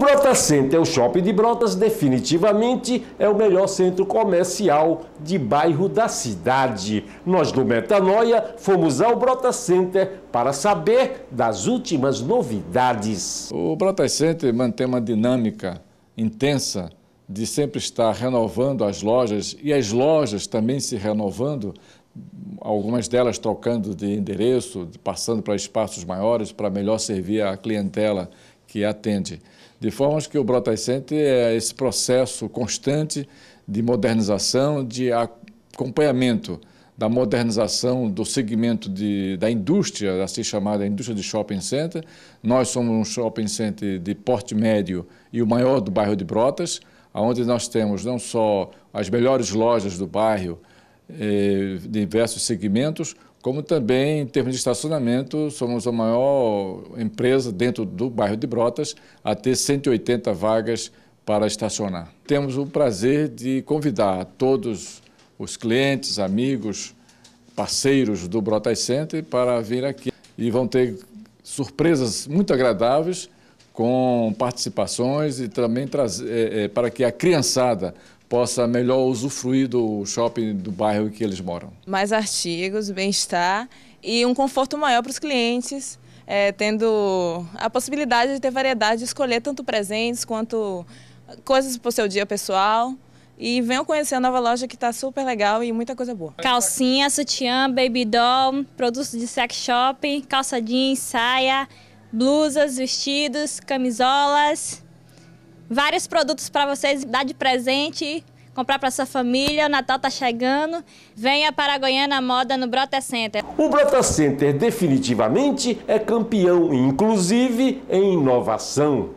Brota Center, o shopping de Brotas, definitivamente é o melhor centro comercial de bairro da cidade. Nós do Metanoia fomos ao Brota Center para saber das últimas novidades. O Brota Center mantém uma dinâmica intensa de sempre estar renovando as lojas e as lojas também se renovando, algumas delas trocando de endereço, passando para espaços maiores para melhor servir a clientela que atende. De forma que o Brotas Center é esse processo constante de modernização, de acompanhamento da modernização do segmento de, da indústria, assim chamada indústria de shopping center. Nós somos um shopping center de porte médio e o maior do bairro de Brotas, onde nós temos não só as melhores lojas do bairro, eh, diversos segmentos, como também em termos de estacionamento, somos a maior empresa dentro do bairro de Brotas a ter 180 vagas para estacionar. Temos o prazer de convidar todos os clientes, amigos, parceiros do Brotas Center para vir aqui e vão ter surpresas muito agradáveis com participações e também é, é, para que a criançada possa melhor usufruir do shopping do bairro em que eles moram. Mais artigos, bem-estar e um conforto maior para os clientes, é, tendo a possibilidade de ter variedade, de escolher tanto presentes quanto coisas para o seu dia pessoal. E venham conhecer a nova loja que está super legal e muita coisa boa. Calcinha, sutiã, baby doll, produtos de sex shopping, calça jeans, saia, blusas, vestidos, camisolas, vários produtos para vocês dar de presente, comprar para sua família. O Natal está chegando. Venha para a Goiânia Moda no Brota Center. O Brota Center definitivamente é campeão, inclusive em inovação.